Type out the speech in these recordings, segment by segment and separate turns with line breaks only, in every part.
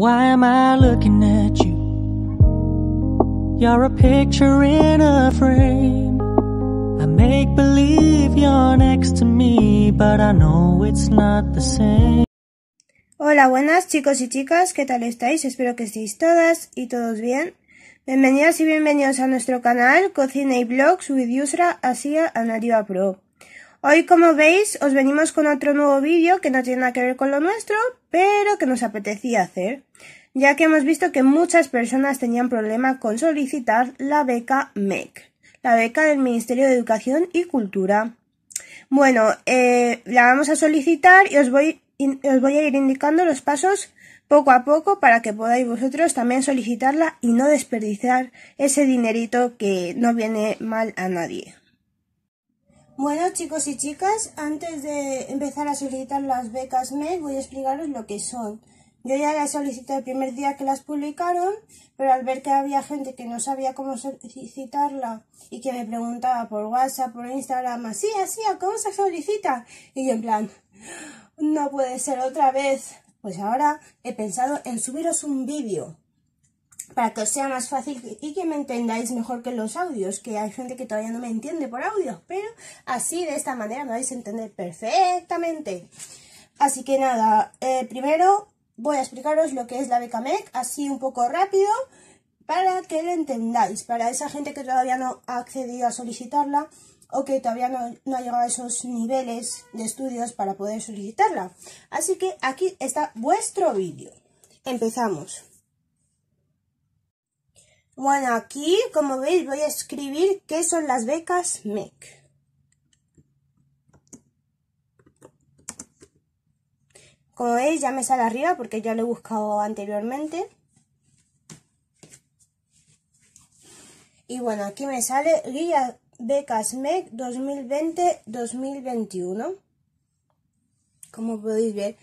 Why am I looking at you? but I know it's not the same. Hola, buenas chicos y chicas, ¿qué tal estáis? Espero que estéis todas y todos bien. Bienvenidas y bienvenidos a nuestro canal Cocina y Blogs with Yusra Asia Nativa Pro. Hoy, como veis, os venimos con otro nuevo vídeo que no tiene nada que ver con lo nuestro, pero que nos apetecía hacer, ya que hemos visto que muchas personas tenían problema con solicitar la beca MEC, la beca del Ministerio de Educación y Cultura. Bueno, eh, la vamos a solicitar y os voy, os voy a ir indicando los pasos poco a poco para que podáis vosotros también solicitarla y no desperdiciar ese dinerito que no viene mal a nadie. Bueno chicos y chicas, antes de empezar a solicitar las becas MED voy a explicaros lo que son. Yo ya las solicité el primer día que las publicaron, pero al ver que había gente que no sabía cómo solicitarla y que me preguntaba por WhatsApp, por Instagram, así, así, ¿cómo se solicita? Y yo en plan, no puede ser otra vez. Pues ahora he pensado en subiros un vídeo para que os sea más fácil y que me entendáis mejor que los audios, que hay gente que todavía no me entiende por audios, pero así de esta manera me vais a entender perfectamente. Así que nada, eh, primero voy a explicaros lo que es la beca MEC, así un poco rápido, para que lo entendáis, para esa gente que todavía no ha accedido a solicitarla o que todavía no ha llegado a esos niveles de estudios para poder solicitarla. Así que aquí está vuestro vídeo. Empezamos. Bueno, aquí, como veis, voy a escribir qué son las becas MEC. Como veis, ya me sale arriba porque ya lo he buscado anteriormente. Y bueno, aquí me sale guía becas MEC 2020-2021 como podéis ver.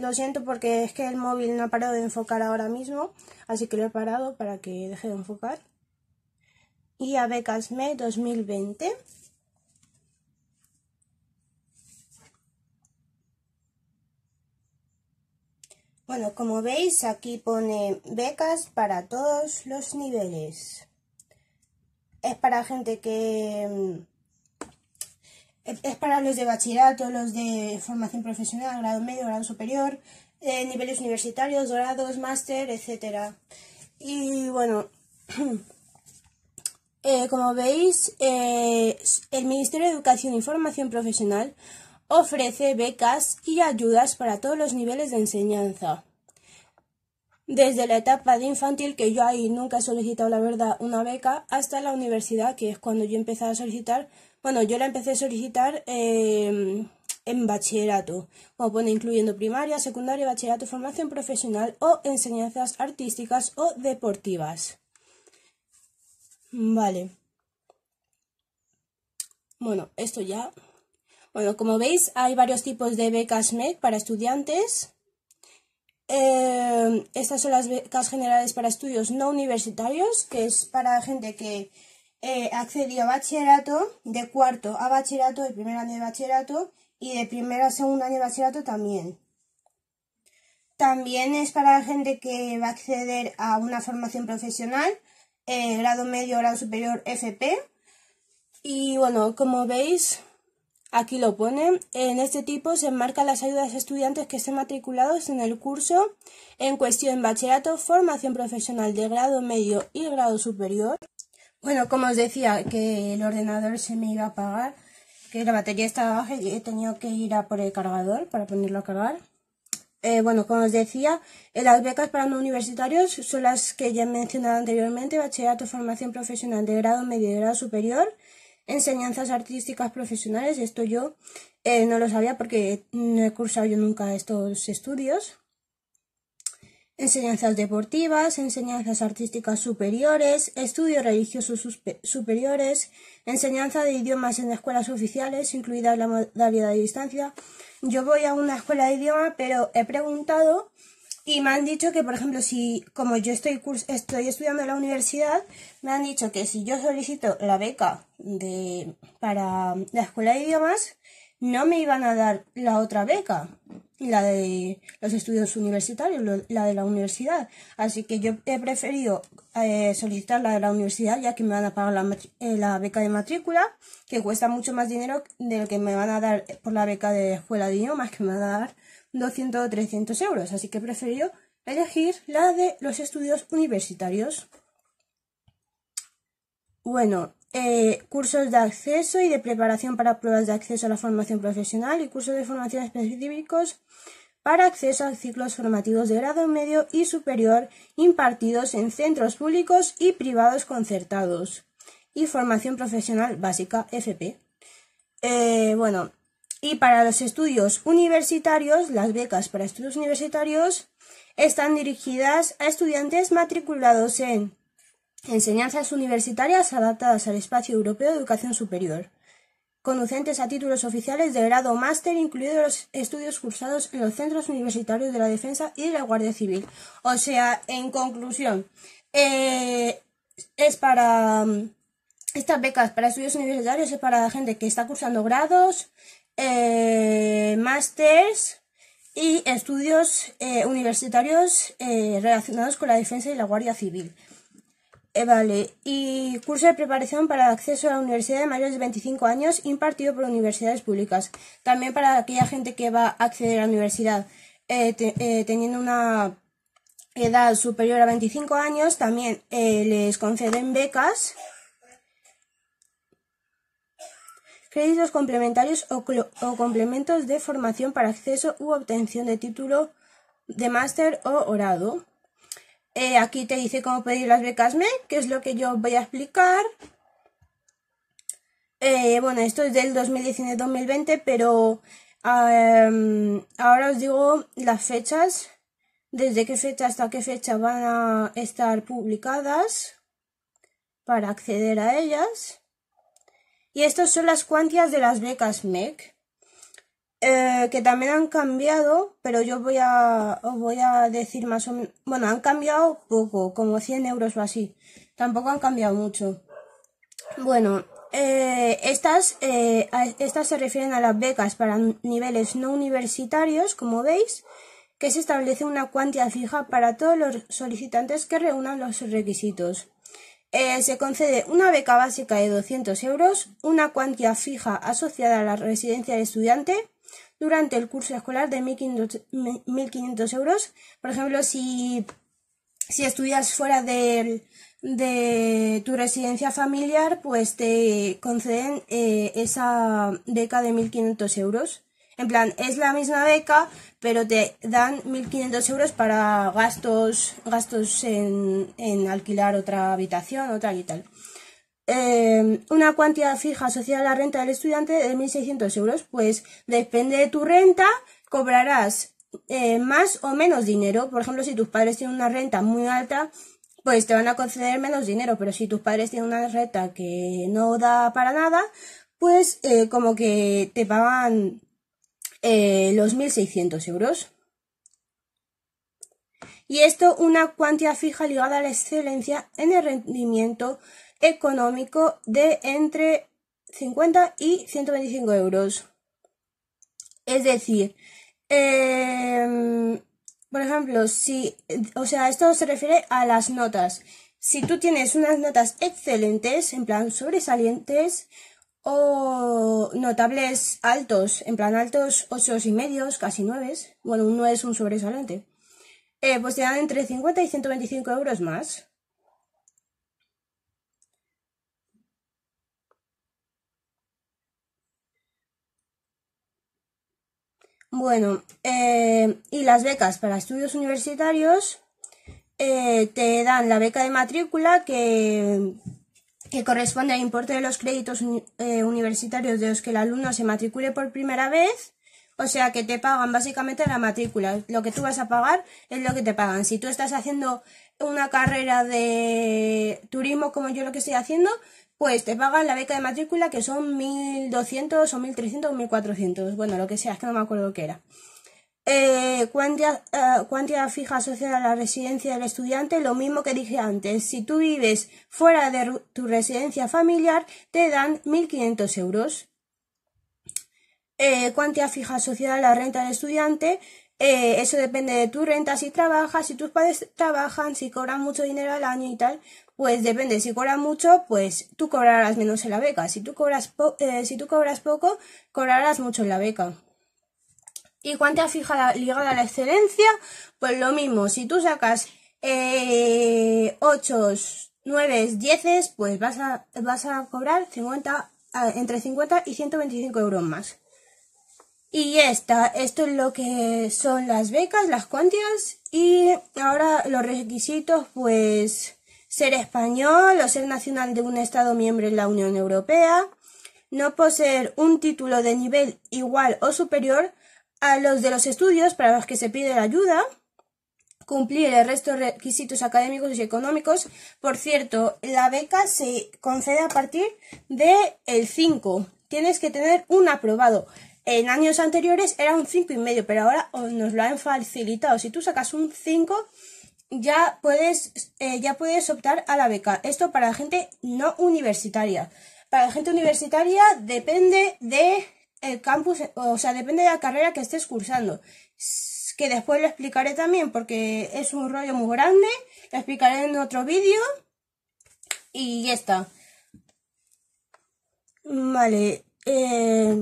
lo siento porque es que el móvil no ha parado de enfocar ahora mismo, así que lo he parado para que deje de enfocar. Y a me 2020. Bueno, como veis, aquí pone becas para todos los niveles. Es para gente que mm, es para los de bachillerato, los de formación profesional, grado medio, grado superior, eh, niveles universitarios, grados, máster, etc. Y bueno, eh, como veis, eh, el Ministerio de Educación y Formación Profesional ofrece becas y ayudas para todos los niveles de enseñanza. Desde la etapa de infantil, que yo ahí nunca he solicitado, la verdad, una beca, hasta la universidad, que es cuando yo empecé a solicitar bueno, yo la empecé a solicitar em, en bachillerato, como pone incluyendo primaria, secundaria, bachillerato, formación profesional o enseñanzas artísticas o deportivas. Vale. Bueno, esto ya. Bueno, como veis, hay varios tipos de becas MEC para estudiantes. Em, estas son las becas generales para estudios no universitarios, que es para gente que eh, accedió a bachillerato de cuarto a bachillerato, de primer año de bachillerato y de primero a segundo año de bachillerato también. También es para la gente que va a acceder a una formación profesional, eh, grado medio, grado superior, FP. Y bueno, como veis, aquí lo pone. En este tipo se enmarcan las ayudas a estudiantes que estén matriculados en el curso en cuestión bachillerato, formación profesional de grado medio y grado superior. Bueno, como os decía, que el ordenador se me iba a apagar, que la batería estaba baja y he tenido que ir a por el cargador para ponerlo a cargar. Eh, bueno, como os decía, las becas para no universitarios son las que ya he mencionado anteriormente, bachillerato, formación profesional de grado medio y grado superior, enseñanzas artísticas profesionales, esto yo eh, no lo sabía porque no he cursado yo nunca estos estudios, enseñanzas deportivas, enseñanzas artísticas superiores, estudios religiosos superiores, enseñanza de idiomas en escuelas oficiales, incluida la modalidad de distancia. Yo voy a una escuela de idiomas, pero he preguntado y me han dicho que, por ejemplo, si como yo estoy, estoy estudiando en la universidad, me han dicho que si yo solicito la beca de, para la escuela de idiomas, no me iban a dar la otra beca, la de los estudios universitarios, la de la universidad. Así que yo he preferido eh, solicitar la de la universidad, ya que me van a pagar eh, la, beca de matrícula, que cuesta mucho más dinero del que me van a dar por la beca de escuela de idiomas, que me van a dar 200 o 300 euros. Así que he preferido elegir la de los estudios universitarios. Bueno, eh, cursos de acceso y de preparación para pruebas de acceso a la formación profesional y cursos de formación específicos para acceso a ciclos formativos de grado medio y superior impartidos en centros públicos y privados concertados y formación profesional básica FP. Eh, bueno, y para los estudios universitarios, las becas para estudios universitarios están dirigidas a estudiantes matriculados en Enseñanzas universitarias adaptadas al espacio europeo de educación superior. Conducentes a títulos oficiales de grado o máster, incluidos los estudios cursados en los centros universitarios de la Defensa y de la Guardia Civil. O sea, en conclusión, eh, es para mm, estas becas para estudios universitarios es para la gente que está cursando grados, eh, másters y estudios eh, universitarios relacionados con la defensa y la guardia civil. Eh, vale, y curso de preparación para acceso a la universidad de mayores de 25 años impartido por universidades públicas. También para aquella gente que va a acceder a la universidad eh, eh, teniendo una edad superior a 25 años, también les conceden becas, créditos complementarios o, o complementos de formación para acceso u obtención de título de máster o orado. Eh, aquí te dice cómo pedir las becas MEC, que es lo que yo voy a explicar. Eh, bueno, esto es del 2019-2020, pero em, ahora os digo las fechas, desde qué fecha hasta qué fecha van a estar publicadas para acceder a ellas. Y estas son las cuantías de las becas MEC. Eh, que también han cambiado, pero yo voy a, os voy a decir más o menos, bueno, han cambiado poco, como 100 euros o así, tampoco han cambiado mucho. Bueno, eh, eh, estas se refieren a las becas para niveles no universitarios, como veis, que se establece una cuantía fija para todos los solicitantes que reúnan los requisitos. Eh, se concede una beca básica de 200 euros, una cuantía fija asociada a la residencia de estudiante durante el curso escolar de 1.500 euros. Por ejemplo, si, estudias fuera de, de, tu residencia familiar, pues te conceden eh, esa beca de 1.500 euros. En plan, es la misma beca, pero te dan 1.500 euros para gastos, gastos en, alquilar otra habitación otra tal y tal. Em, una cuantía fija asociada a la renta del estudiante de 1.600 euros, pues depende de tu renta, cobrarás eh, más o menos dinero. Por ejemplo, si tus padres tienen una renta muy alta, pues te van a conceder menos dinero, pero si tus padres tienen una renta que no da para nada, pues eh, como que te pagan eh, los 1.600 euros. Y esto una cuantía fija ligada a la excelencia en el rendimiento económico de entre 50 y 125 euros. Es decir, em, por ejemplo, si, o sea, esto se refiere a las notas. Si tú tienes unas notas excelentes, en plan sobresalientes, o notables altos, en plan altos 8 y medios, casi 9, bueno, no es un sobresaliente, eh, pues te dan entre 50 y 125 euros más. Bueno, eh, y las becas para estudios universitarios eh, te dan la beca de matrícula que que corresponde al importe de los créditos eh, universitarios de los que el alumno se matricule por primera vez. O sea que te pagan básicamente la matrícula. Lo que tú vas a pagar es lo que te pagan. Si tú estás haciendo una carrera de turismo como yo lo que estoy haciendo, pues te pagan la beca de matrícula que son 1.200 o 1.300 o 1.400. Bueno, lo que sea, es que no me acuerdo qué era eh, eh fija asociada a la residencia del estudiante, lo mismo que dije antes. Si tú vives fuera de tu residencia familiar, te dan 1.500 euros. Eh, fija asociada a la renta del estudiante, eh, eso depende de tu renta, si trabajas, si tus padres trabajan, si cobran mucho dinero al año y tal, pues depende, si cobran mucho, pues tú cobrarás menos en la beca, si cobras, eh, si tú cobras poco, cobrarás mucho en la beca. ¿Y cuánta fija ligada a la excelencia? Pues lo mismo, si tú sacas 8, 9, 10, pues vas a, vas a cobrar 50, ah, entre 50 y 125 euros más. Y está, esto es lo que son las becas, las cuantías y ahora los requisitos, pues ser español o ser nacional de un Estado miembro en la Unión Europea, no poseer un título de nivel igual o superior a los de los estudios para los que se pide la ayuda, cumplir el resto de requisitos académicos y económicos. Por cierto, la beca se concede a partir del el 5. Tienes que tener un aprobado. En años anteriores era un 5,5, y medio, pero ahora nos lo han facilitado. Si tú sacas un 5, ya puedes, eh, ya puedes optar a la beca. Esto para la gente no universitaria. Para la gente universitaria depende de campus, o sea, depende de la carrera que estés cursando. Que después lo explicaré también porque es un rollo muy grande. Lo explicaré en otro vídeo. Y ya está. Vale. Eh,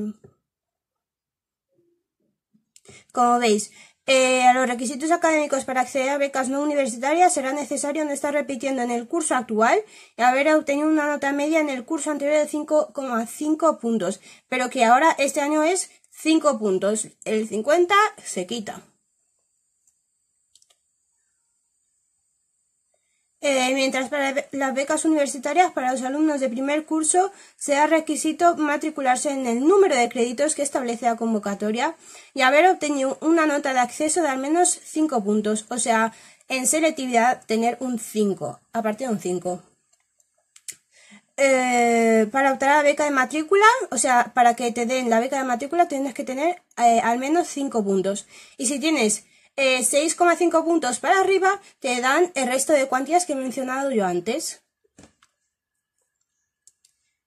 como veis, eh, a los requisitos académicos para acceder a becas no universitarias será necesario no estar repitiendo en el curso actual y haber obtenido una nota media en el curso anterior de 5,5 puntos, pero que ahora este año es 5 puntos. El 50 se quita. Eh, mientras para las becas universitarias para los alumnos de primer curso sea requisito matricularse en el número de créditos que establece la convocatoria y haber obtenido una nota de acceso de al menos 5 puntos, o sea, en selectividad tener un 5, a partir de un 5. Eh, para optar a la beca de matrícula, o sea, para que te den la beca de matrícula tienes que tener eh, al menos 5 puntos. Y si tienes 6,5 eh, puntos para arriba te dan el resto de cuantías que he mencionado yo antes.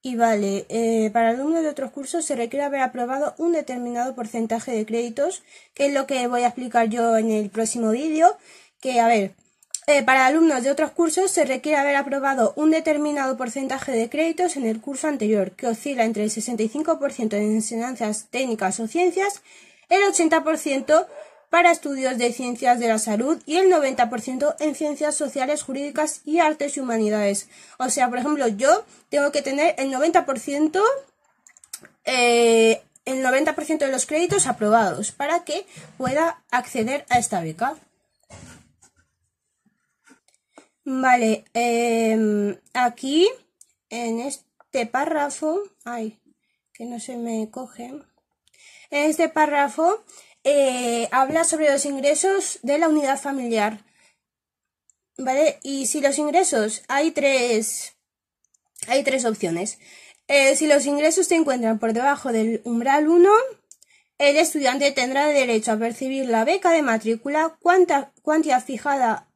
Y vale, eh, para alumnos de otros cursos se requiere haber aprobado un determinado porcentaje de créditos, que es lo que voy a explicar yo en el próximo vídeo, que a ver, eh, para alumnos de otros cursos se requiere haber aprobado un determinado porcentaje de créditos en el curso anterior, que oscila entre el 65% en enseñanzas técnicas o ciencias, el 80% para estudios de ciencias de la salud y el 90% en ciencias sociales, jurídicas y artes y humanidades. O sea, por ejemplo, yo tengo que tener el 90%, eh, el 90% de los créditos aprobados para que pueda acceder a esta beca. Vale, em, aquí en este párrafo, ay, que no se me coge. En este párrafo eh, habla sobre los ingresos de la unidad familiar. ¿Vale? Y si los ingresos, hay tres, hay tres opciones. Eh, si los ingresos se encuentran por debajo del umbral 1, el estudiante tendrá derecho a percibir la beca de matrícula cuanta, fijada,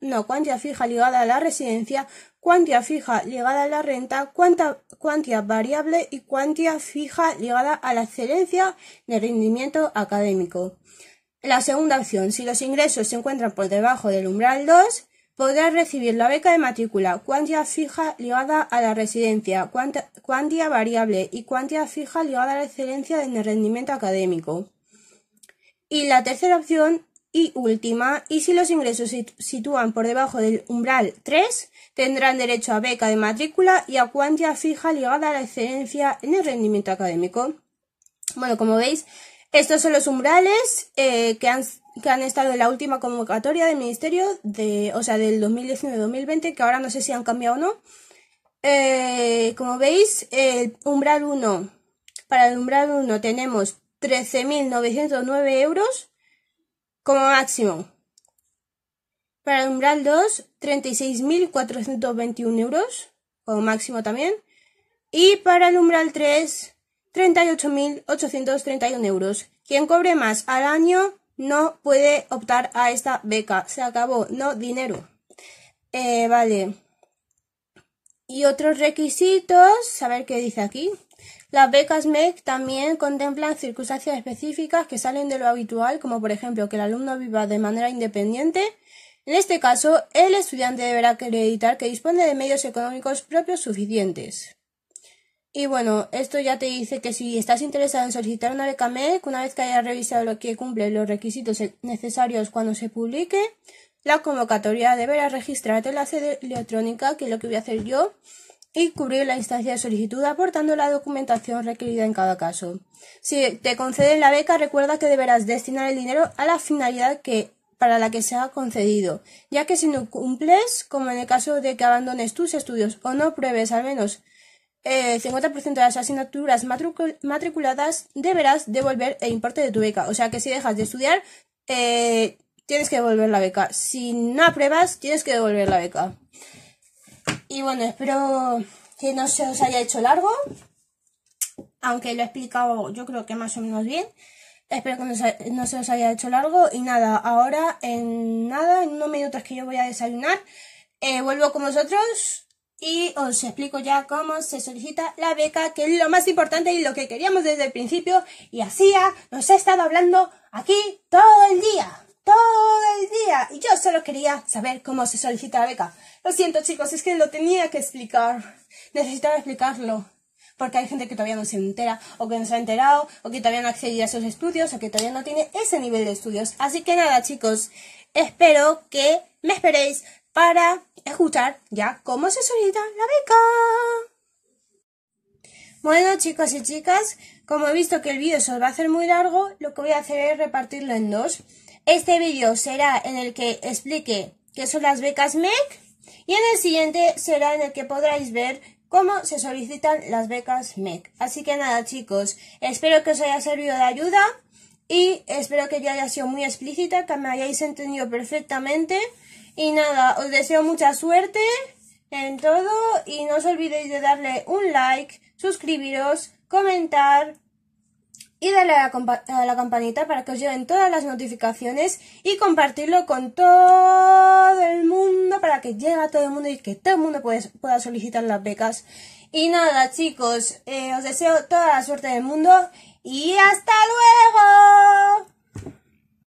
no, cuantía fija ligada a la residencia cuantía fija ligada a la renta, cuanta, cuantía variable y cuantía fija ligada a la excelencia de rendimiento académico. La segunda opción, si los ingresos se encuentran por debajo del umbral 2, podrá recibir la beca de matrícula, cuantía fija ligada a la residencia, cuantía variable y cuantía fija ligada a la excelencia en el rendimiento académico. Y la tercera opción y última, y si los ingresos se sitúan por debajo del umbral 3, tendrán derecho a beca de matrícula y a cuantía fija ligada a la excelencia en el rendimiento académico. Bueno, como veis, estos son los umbrales eh, que, han, que han estado en la última convocatoria del Ministerio, de, o sea, del 2019-2020, que ahora no sé si han cambiado o no. Eh, como veis, el umbral 1, para el umbral 1 tenemos 13.909 euros como máximo. Para el umbral 2, 36.421 euros como máximo también. Y para el umbral 3, 38.831 euros. Quien cobre más al año no puede optar a esta beca. Se acabó, no dinero. Eh, vale. Y otros requisitos, a ver qué dice aquí. Las becas MEC también contemplan circunstancias específicas que salen de lo habitual, como por ejemplo que el alumno viva de manera independiente. En este caso, el estudiante deberá acreditar que dispone de medios económicos propios suficientes. Y bueno, esto ya te dice que si estás interesado en solicitar una beca MEC, una vez que hayas revisado lo que cumple los requisitos necesarios cuando se publique, la convocatoria deberá registrarte en la sede electrónica, que es lo que voy a hacer yo, y cubrir la instancia de solicitud aportando la documentación requerida en cada caso. Si te conceden la beca, recuerda que deberás destinar el dinero a la finalidad que, para la que se ha concedido, ya que si no cumples, como en el caso de que abandones tus estudios o no pruebes al menos el eh, 50% de las asignaturas matriculadas, deberás devolver el importe de tu beca. O sea que si dejas de estudiar, eh, tienes que devolver la beca. Si no apruebas, tienes que devolver la beca. Y bueno, espero que no se os haya hecho largo, aunque lo he explicado yo creo que más o menos bien. Espero que no se, os haya hecho largo. Y nada, ahora en nada, en unos minutos que yo voy a desayunar, eh, vuelvo con vosotros y os explico ya cómo se solicita la beca, que es lo más importante y lo que queríamos desde el principio. Y así nos he estado hablando aquí todo el día todo el día y yo solo quería saber cómo se solicita la beca. Lo siento chicos, es que lo tenía que explicar. Necesitaba explicarlo. Porque hay gente que todavía no se entera, o que no se ha enterado, o que todavía no accedido a sus estudios, o que todavía no tiene ese nivel de estudios. Así que nada, chicos, espero que me esperéis para escuchar ya cómo se solicita la beca. Bueno, chicos y chicas, como he visto que el vídeo se os va a hacer muy largo, lo que voy a hacer es repartirlo en dos. Este vídeo será en el que explique qué son las becas MEC y en el siguiente será en el que podráis ver cómo se solicitan las becas MEC. Así que nada chicos, espero que os haya servido de ayuda y espero que yo haya sido muy explícita, que me hayáis entendido perfectamente. Y nada, os deseo mucha suerte en todo y no os olvidéis de darle un like, suscribiros, comentar y darle a la, campanita para que os lleguen todas las notificaciones y compartirlo con todo el mundo para que llegue a todo el mundo y que todo el mundo pueda solicitar las becas. Y nada chicos, eh, os deseo toda la suerte del mundo y hasta luego.